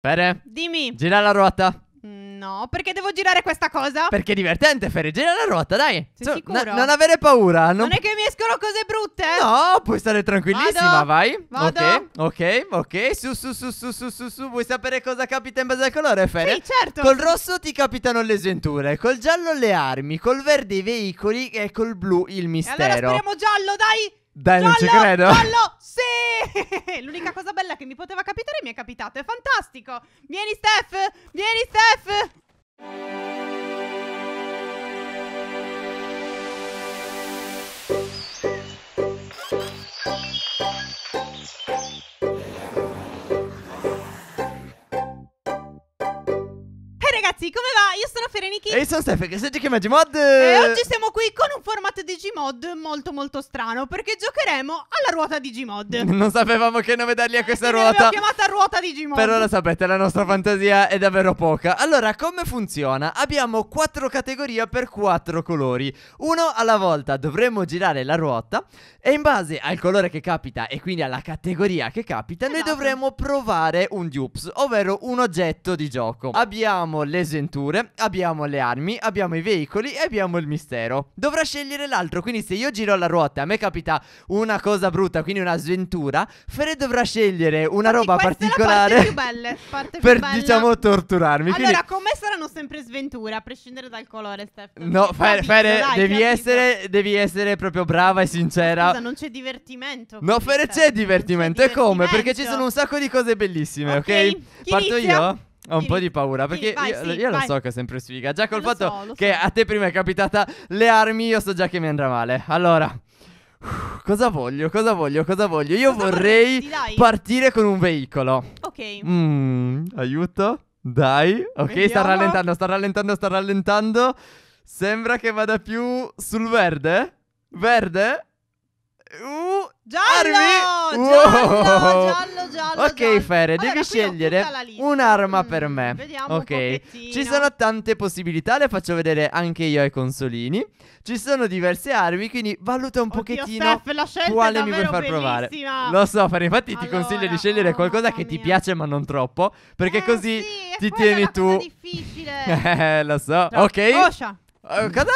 Fere, Dimmi. gira la ruota. Mm, no, perché devo girare questa cosa? Perché è divertente, Fere. Gira la ruota, dai. Sei sicuro? n- non avere paura. Non... Non è che mi escono cose brutte? No, puoi stare tranquillissima, Vado. vai. Vado. Ok, ok, ok. Su, su, su, su, su, su, su. Vuoi sapere cosa capita in base al colore, Fere? Sì, certo. Col rosso ti capitano le sventure, col giallo le armi, col verde i veicoli e col blu il E mistero. allora speriamo giallo, dai. Dai, non ci Giallo, credo. giallo, sì! L'unica cosa bella che mi poteva capitare mi è capitato. È fantastico. Vieni, Steph! Vieni, Steph! Ragazzi, come va? Io sono Fereniki E io sono Stefan, che siete chiamati Mod. E oggi siamo qui con un format di Gmod molto molto strano, perché giocheremo alla ruota di Gmod. non sapevamo che nome dargli a eh, questa eh, ruota. L'abbiamo chiamata ruota di Gmod. Per ora sapete, la nostra fantasia è davvero poca. Allora, come funziona? Abbiamo quattro categorie per quattro colori. Uno alla volta dovremmo girare la ruota e in base al colore che capita e quindi alla categoria che capita, esatto. noi dovremo provare un dupes, ovvero un oggetto di gioco. Abbiamo l'esempio avventure, abbiamo le armi, abbiamo i veicoli e abbiamo il mistero. Dovrà scegliere l'altro, quindi se io giro la ruota e a me capita una cosa brutta, quindi una sventura, Fred dovrà scegliere una roba particolare. Parte più belle, parte più per bella. diciamo torturarmi. Allora, quindi... con me saranno sempre sventure, a prescindere dal colore, Steph. No, Fere, Fere devi, essere, devi essere proprio brava e sincera. Cosa, non c'è divertimento. No, Fere cioè, c'è divertimento. E come? Perché ci sono un sacco di cose bellissime, ok? okay? Parto inizia? io. Ho un po' di paura perché sì, vai, io, sì, io lo so che è sempre sfiga. Già col lo fatto so, che so. a te prima è capitata le armi, io so già che mi andrà male. Allora, cosa voglio? Cosa voglio? Cosa voglio? Io cosa vorrei vorresti, partire con un veicolo. Ok. Mm, aiuto. Dai. Ok, Vediamo. sta rallentando, sta rallentando, sta rallentando. Sembra che vada più sul verde. Verde? Uh, giallo, wow. giallo, giallo, giallo, Ok, giallo. Fere, Vabbè, devi scegliere un'arma mm, per me. Vediamo ok, ci sono tante possibilità, le faccio vedere anche io ai consolini. Ci sono diverse armi, quindi valuta un Oddio, pochettino Steph, quale mi vuoi far bellissima. provare. Lo so, Fere, infatti allora, ti consiglio di scegliere qualcosa oh, che mia. ti piace ma non troppo, perché eh, così sì, ti tieni tu. È difficile. eh, lo so. Troppo. Ok. Osha. Uh, eh, cosa?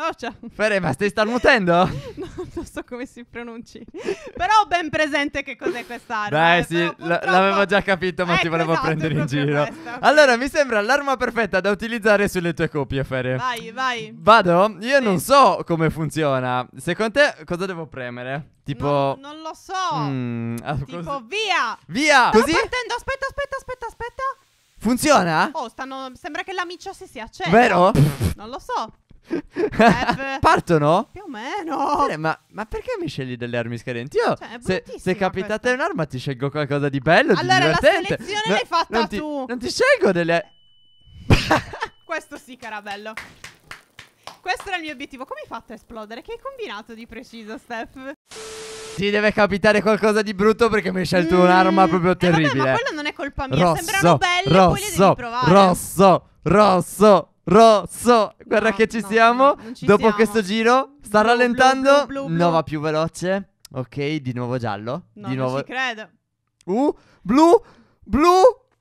Oh, ciao. Fere, ma stai starnutendo? no, non so come si pronunci. Però ho ben presente che cos'è quest'arma. Beh, eh, sì, purtroppo... l'avevo già capito, ma ecco, ti volevo esatto, prendere in giro. Questa. Allora, mi sembra l'arma perfetta da utilizzare sulle tue copie, Fere. Vai, vai. Vado? Io sì. non so come funziona. Secondo te, cosa devo premere? Tipo. No, non lo so. Mm, ah, tipo, cos... via. Via. Sto Così? partendo. Aspetta, aspetta, aspetta, aspetta. Funziona? Oh, stanno... sembra che la miccia si sia accesa. Vero? non lo so. Partono? Più o meno. Sì, ma, ma, perché mi scegli delle armi scadenti? Io, cioè, se, se, capitate questa. un'arma, ti scelgo qualcosa di bello. Allora, di divertente. la selezione no, l'hai fatta non ti, tu. Non ti scelgo delle. Eh. Questo sì, carabello. Questo era il mio obiettivo. Come hai fatto a esplodere? Che hai combinato di preciso, Steph? Ti deve capitare qualcosa di brutto perché mi hai scelto mm. un'arma proprio terribile. Eh vabbè, ma quello non è colpa mia. Rosso, Sembrano belle rosso, e poi le devi provare. rosso, rosso rosso. Guarda no, che ci no, siamo. No, ci Dopo siamo. questo giro sta blu, rallentando. Blu, blu, no, va più veloce. Ok, di nuovo giallo. di nuovo... non ci credo. Uh, blu, blu.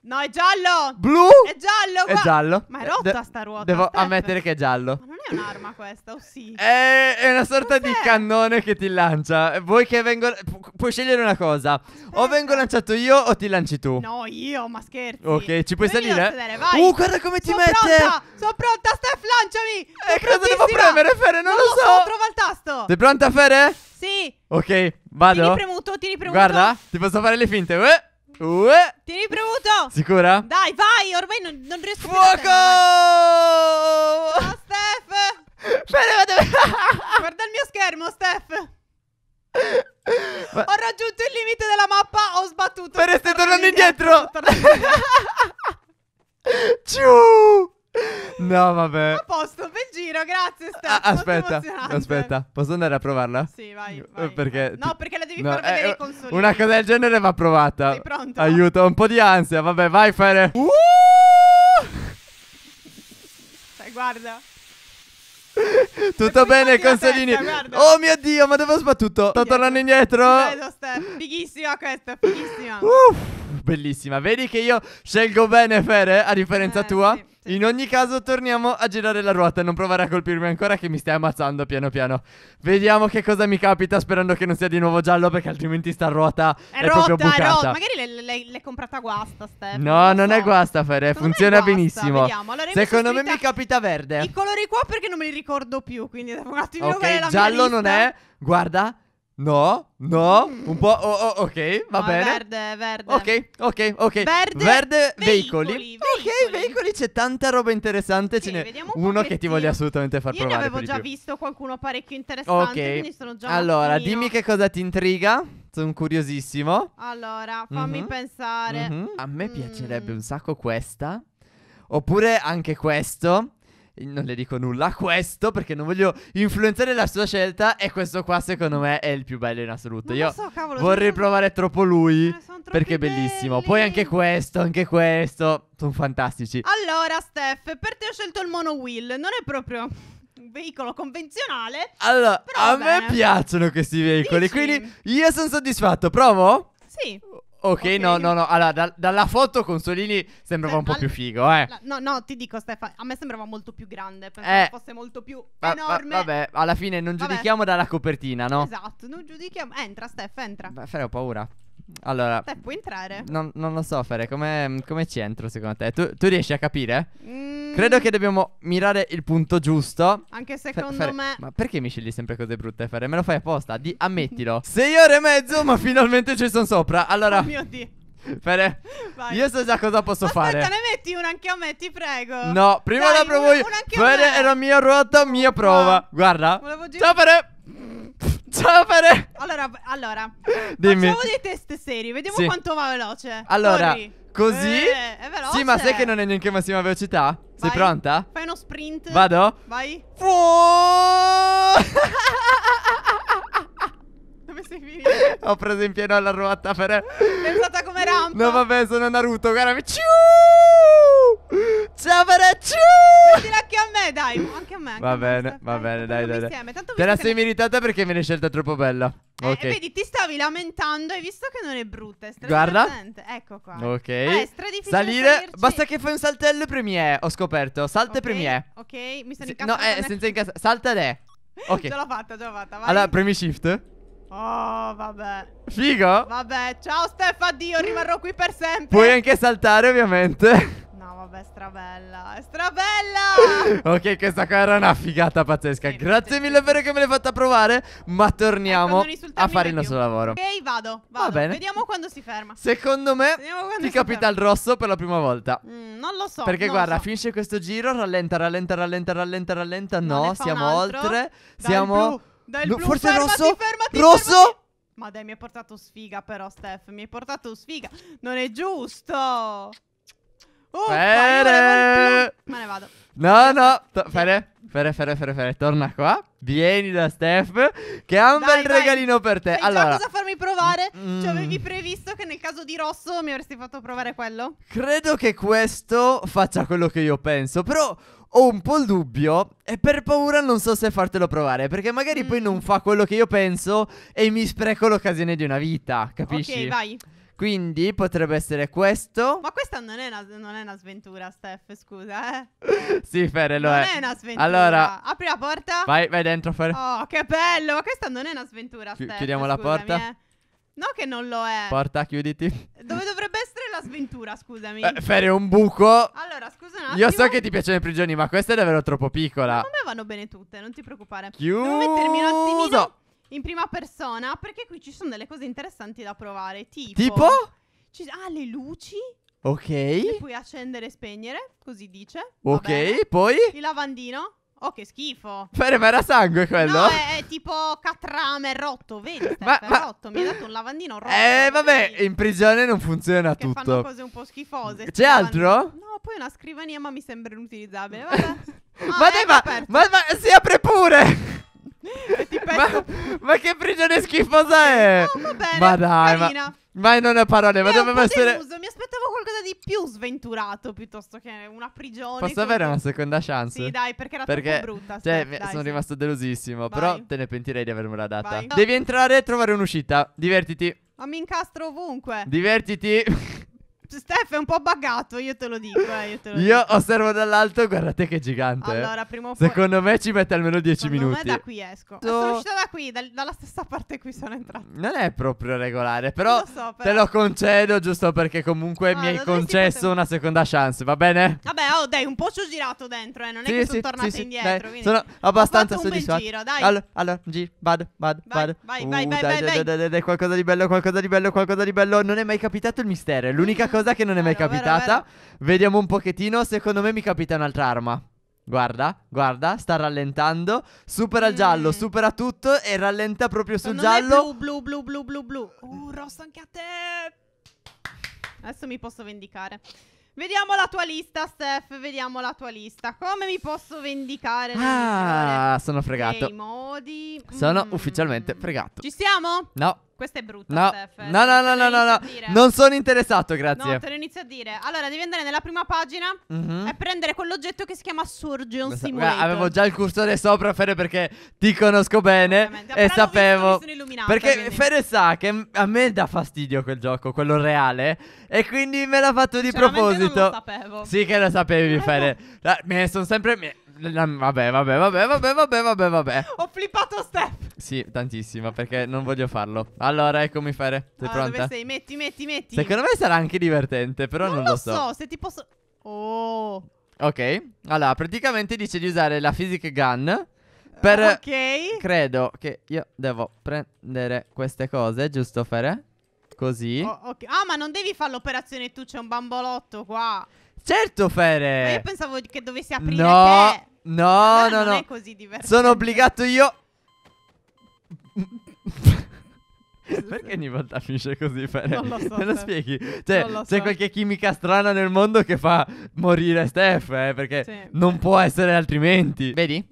No, è giallo! Blu? È giallo! È giallo. Ma è rotta sta ruota. Devo Steph. ammettere che è giallo. Ma non è un'arma questa, o oh sì? È, è una sorta di cannone che ti lancia. Vuoi che vengo. Pu- puoi scegliere una cosa. Aspetta. O vengo lanciato io o ti lanci tu. No, io, ma scherzi. Ok, ci puoi Vieni salire? Sedere, vai. Uh, guarda come ti sono mette! Pronta, sono pronta, Steph, lanciami! E eh, cosa devo premere, Fere? Non, non lo so. so. Trova il tasto. Sei pronta, Fere? Sì. Ok, vado. Tieni premuto, tieni premuto. Guarda, ti posso fare le finte. Uè. Eh? Uh. Tieni premuto. Sicura? Dai, vai, ormai non, non riesco Fuoco! più. Fuoco! Ciao, Steph. Guarda il mio schermo, Steph. Ma... Ho raggiunto il limite della mappa, ho sbattuto. Però stai tornando indietro. indietro. Ciu! No, vabbè. A posto giro, grazie Steph. Ah, aspetta, aspetta, posso andare a provarla? Sì, vai. Eh, vai. Perché eh, no, perché la devi no, far eh, i consolini. Una cosa del genere va provata. Sei pronto? Aiuto, un po' di ansia. Vabbè, vai fare. Uh! uh! Dai, guarda. Tutto bene, Consolini. Testa, oh mio dio, ma dove ho sbattuto? Sto tornando indietro. Fighissima questa, fighissima. Uff bellissima. Vedi che io scelgo bene Fere, a differenza eh, tua? Sì. In ogni caso torniamo a girare la ruota Non provare a colpirmi ancora che mi stai ammazzando piano piano Vediamo che cosa mi capita Sperando che non sia di nuovo giallo Perché altrimenti sta ruota è, è rotta, proprio bucata è rotta. Magari l'hai comprata guasta Steph No, non, non so. è guasta Fere Secondo Funziona guasta. benissimo allora, Secondo me mi capita verde I colori qua perché non me li ricordo più Quindi devo un attimo Ok, giallo non è Guarda No, no, mm. un po'. Oh, oh, ok, va no, bene. Verde, verde. Ok, ok, ok. Verde, verde veicoli. veicoli. Ok, veicoli, c'è tanta roba interessante. Sì, Ce n'è un uno che ti voglio assolutamente far Io provare. Io avevo già più. visto qualcuno parecchio interessante. Ok, allora dimmi che cosa ti intriga. Sono curiosissimo. Allora, fammi mm -hmm. pensare. Mm -hmm. A me mm. piacerebbe un sacco questa. Oppure anche questo non le dico nulla a questo perché non voglio influenzare la sua scelta e questo qua secondo me è il più bello in assoluto. Non Io so, cavolo, vorrei provare troppo lui eh, perché è bellissimo. Poi anche questo, anche questo, sono fantastici. Allora Steph, per te ho scelto il mono wheel, non è proprio un veicolo convenzionale. Allora, a bene. me piacciono questi veicoli, Dici? quindi io sono soddisfatto. Provo? Sì. Ok, no, no, no. Allora, da, dalla foto con Solini sembrava Se, cioè, un po' al... più figo, eh. no, no, ti dico, Stefano, a me sembrava molto più grande. Pensavo eh, fosse molto più va, enorme. Va, vabbè, alla fine non vabbè. giudichiamo dalla copertina, no? Esatto, non giudichiamo. Entra, Stef, entra. Beh, Fere, ho paura. Allora, Stef, puoi entrare? Non, non lo so, Fere, come, come ci entro secondo te? Tu, tu riesci a capire? Mm Credo che dobbiamo mirare il punto giusto. Anche secondo fare- me. Ma perché mi scegli sempre cose brutte, Fare? Me lo fai apposta? Di- ammettilo. Sei ore e mezzo, ma finalmente ci sono sopra. Allora. Oh mio dio. Fere, io so già cosa posso Aspetta, fare. ne metti uno anche a me, ti prego. No, prima Dai, la provo io. uno è la mia ruota, mia prova. Ah. Guarda. Volevo Ciao, Fere. Ciao, Fere. Allora, allora Dimmi. facciamo dei test seri, vediamo Sì. quanto va veloce. Allora, Corri. Così? Eh, è veloce. Sì, ma sai che non è neanche massima velocità? Vai. Sei pronta? Fai uno sprint. Vado? Vai. Dove sei finito? Ho preso in pieno la ruota per... È usata come rampa. No, vabbè, sono Naruto. Guarda, ciu! Ciao, per... Ciu! Metti la chiave eh, dai. Anche a me. Anche va bene, va bene, dai, dai. dai. Te la sei ne... meritata perché me ne scelta troppo bella. Eh, ok. vedi, ti stavi lamentando, hai visto che non è brutta, è Guarda. Ecco qua. Ok. Eh, è Salire, salirci. basta che fai un saltello e premi ho scoperto. Salta e okay. premi Ok, mi sono incastrata. No, eh, senza incastrare. Salta ed E. Ok. ce l'ho fatta, ce l'ho fatta, vai. Allora, premi Shift. Oh, vabbè. Figo? Vabbè, ciao Stefano, addio, rimarrò qui per sempre. Puoi anche saltare, ovviamente. strabella, è strabella! ok, questa qua era una figata pazzesca. Sì, Grazie sì. mille per che me l'hai fatta provare, ma torniamo a fare il nostro più. lavoro. Ok, vado, vado. Va bene. Vediamo quando si ferma. Secondo me ti capita ferma. il rosso per la prima volta. Mm, non lo so. Perché guarda, so. finisce questo giro, rallenta, rallenta, rallenta, rallenta, rallenta. No, siamo oltre. Dai siamo... Blu. Dai no, blu, forse fermati, rosso. Fermati, rosso. Fermati. Ma dai, mi hai portato sfiga però, Steph. Mi hai portato sfiga. Non è giusto. Oh, Fere! Me ne vado. No, no, to- Fere, Fere, Fere, Fere, Fere, torna qua. Vieni da Steph, che ha un Dai, bel vai. regalino per te. Sai già cosa farmi provare? Mm, mm. Cioè, avevi previsto che nel caso di rosso mi avresti fatto provare quello? credo che questo faccia quello che io penso, però ho un po' il dubbio e per paura non so se fartelo provare, perché magari poi mm. non fa quello che io penso e mi spreco l'occasione di una vita, capisci? Ok, vai. Quindi potrebbe essere questo. Ma questa non è una, non è una sventura, Steph, scusa, eh. sì, Fere, lo non è. Non è una sventura. Allora, apri la porta. Vai, vai dentro, Fere. Oh, che bello, ma questa non è una sventura, Chi- Steph. Chiudiamo la porta. Eh. No che non lo è. Porta, chiuditi. Dove dovrebbe essere la sventura, scusami? Eh, Fere, un buco. Allora, scusa un attimo. Io so che ti piacciono le prigioni, ma questa è davvero troppo piccola. A me vanno bene tutte, non ti preoccupare. Chiuso. Devo mettermi un attimino in prima persona perché qui ci sono delle cose interessanti da provare. Tipo? Tipo? Ci, ah, le luci. Ok. Le puoi accendere e spegnere, così dice. Ok, poi? Il lavandino. Oh, che schifo. Però era sangue quello? No, è, è tipo catrame rotto, vedi? Ma- è ma- rotto. Mi ha dato un lavandino rotto. eh, vabbè, vedi? in prigione non funziona Che fanno tutto. cose un po' schifose. C'è Stavano- altro? No, poi una scrivania, ma mi sembra inutilizzabile. Vabbè. Ah, ecco ma dai, ma, ma- ma si apre che prigione schifosa è? No, va bene. Ma dai, ma... Ma non è parole, ma doveva essere. Mi aspettavo qualcosa di più sventurato piuttosto che una prigione. Posso così. avere una seconda chance? Sì, dai, perché era perché, troppo brutta. Cioè, dai, sono sì. rimasto delusissimo. Vai. Però te ne pentirei di avermela data. Vai. Devi entrare e trovare un'uscita. Divertiti. Ma mi incastro ovunque. Divertiti. Steph è un po' buggato, io te lo dico. Eh, io, te lo io dico. osservo dall'alto, guardate che gigante. Eh. Allora, prima o poi... Secondo me ci mette almeno 10 minuti. Secondo me da qui esco. So... Sono uscita da qui, da, dalla stessa parte in cui sono entrata. Non è proprio regolare, però, lo so, però. te lo concedo giusto perché comunque ah, mi hai concesso poter... una seconda chance, va bene? Vabbè, oh dai, un po' ci ho girato dentro, eh, non sì, è che sì, sono tornata sì, indietro. Dai, sono abbastanza ho soddisfatto. giro, dai. Allora, allora, G, vado, vado, vado. Vai, vai, uh, vai, vai, vai. Qualcosa di bello, qualcosa di bello, qualcosa di bello. Non è mai capitato il mistero, è l'unica cosa cosa che non è mai vero, capitata. Vero, vero. Vediamo un pochettino. Secondo me mi capita un'altra arma. Guarda, guarda, sta rallentando. Supera il giallo, supera tutto e rallenta proprio sul Secondo giallo. Blu, blu, blu, blu, blu, blu. Uh, rosso anche a te. Adesso mi posso vendicare. Vediamo la tua lista, Steph. Vediamo la tua lista. Come mi posso vendicare? Ah, sono fregato. Dei modi. Sono mm. ufficialmente fregato. Ci siamo? No. Questa è brutta, no. Steph. No, no, no, no, no, no. Non sono interessato, grazie. No, te lo inizio a dire. Allora, devi andare nella prima pagina mm-hmm. e prendere quell'oggetto che si chiama Surgeon Questa, Simulator. avevo già il cursore sopra, Fere, perché ti conosco bene e sapevo. perché quindi. Fere sa che a me dà fastidio quel gioco, quello reale, e quindi me l'ha fatto di proposito. Non lo sapevo. Sì che lo sapevi, ecco. Fere. Mi sono sempre... Vabbè, vabbè, vabbè, vabbè, vabbè, vabbè, vabbè. Ho flippato Steph. Sì, tantissimo, perché non voglio farlo. Allora, eccomi fare. Sei allora, ah, pronta? Dove sei? Metti, metti, metti. Secondo me sarà anche divertente, però non, non lo, so. Non lo so, se ti posso... Oh. Ok. Allora, praticamente dice di usare la physic gun eh, per... Ok. Credo che io devo prendere queste cose, giusto, Fere? Così. Oh, okay. Ah, ma non devi fare l'operazione tu, c'è un bambolotto qua. Certo, Fere. Ma io pensavo che dovessi aprire no, te. No, no, no. Non no. è così diverso. Sono obbligato io. Perché ogni volta finisce così, Fere? Non lo so. Me lo Steph. spieghi? Cioè, so. c'è qualche chimica strana nel mondo che fa morire Steph, eh? Perché sì. non può essere altrimenti. Vedi?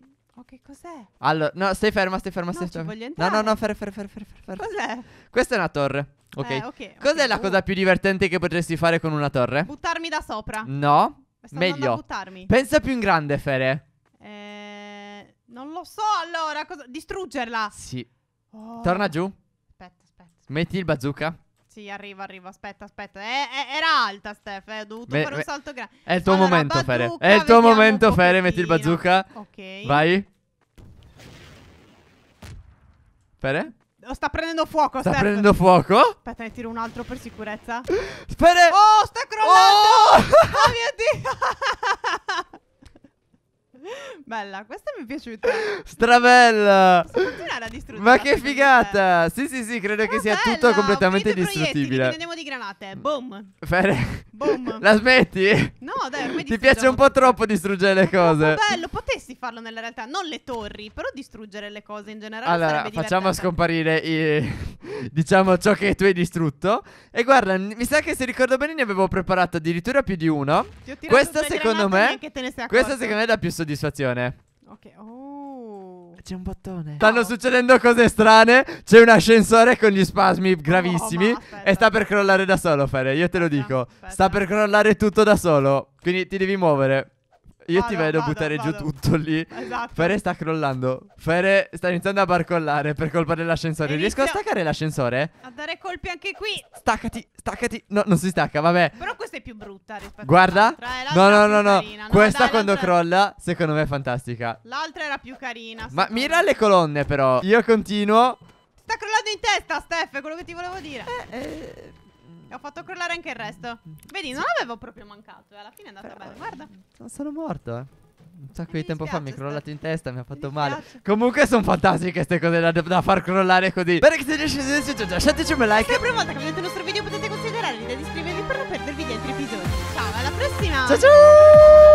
Allora, no, stai ferma, stai ferma, stai no, ferma. no, no, no, ferma, ferma, ferma, ferma, Fer. Cos'è? Questa è una torre. Ok. Eh, okay Cos'è okay. la boh. cosa più divertente che potresti fare con una torre? Buttarmi da sopra. No. Sto Meglio. Buttarmi. Pensa più in grande, Fere. Eh, non lo so, allora, cosa... distruggerla. Sì. Oh. Torna giù. Aspetta, aspetta, aspetta. Metti il bazooka. Sì, arrivo, arrivo. aspetta, aspetta. Eh, eh, era alta, Steph, eh, ho dovuto me, fare un salto grande. È il tuo allora, momento, bazooka, Fere. È il tuo momento, Fere, metti il bazooka. Ok. Vai. Spere? Oh, sta prendendo fuoco, Sta Steph. prendendo fuoco? Aspetta, ne tiro un altro per sicurezza. Spere! Oh, sta crollando! Oh, oh mio Dio! Bella, questa mi è piaciuta. Strabella. continuare a distruggere? Ma che figata! Sì, sì, sì, credo oh, che sia tutto completamente Aprite distruttibile. Prendiamo di granate. Boom. Fere. Boom. La smetti? No, dai, ormai Ti piace un po' troppo distruggere le cose. È bello, potessi farlo nella realtà, non le torri, però distruggere le cose in generale. Allora, facciamo scomparire i, diciamo ciò che tu hai distrutto. E guarda, mi sa che se ricordo bene ne avevo preparato addirittura più di uno. Questa secondo me Questa secondo me dà più soddisfazione. Ok, oh. C'è un bottone. Stanno oh. succedendo cose strane. C'è un ascensore con gli spasmi gravissimi. Oh, e sta per crollare da solo, Fere. Io te lo dico. Aspetta. Sta per crollare tutto da solo. Quindi ti devi muovere. Io vado, ti vedo vado, buttare vado. giù tutto lì. Esatto. Fere sta crollando. Fere sta iniziando a barcollare per colpa dell'ascensore. Inizio... Riesco a staccare l'ascensore? A dare colpi anche qui. Staccati, staccati. No, non si stacca, vabbè. Però questa è più brutta rispetto Guarda. Eh, a Guarda. No, no, no, no. no. Questa dai, quando crolla, secondo me è fantastica. L'altra era più carina. Ma mira me. le colonne, però. Io continuo. Sta crollando in testa, Steph, è quello che ti volevo dire. Eh, eh. E Ho fatto crollare anche il resto. Vedi, non avevo proprio mancato. E eh. Alla fine è andata Però, bene, guarda. Sono morto, eh. Un sacco mi di tempo fa mi è crollato in testa, mi ha fatto mi male. Comunque sono fantastiche queste cose da, da far crollare così. Bene che se riesci a piaciuto, cioè, lasciateci un like. La prima volta che vedete il nostro video potete considerare l'idea di iscrivervi per non perdervi gli altri episodi. Ciao, alla prossima. Ciao ciao.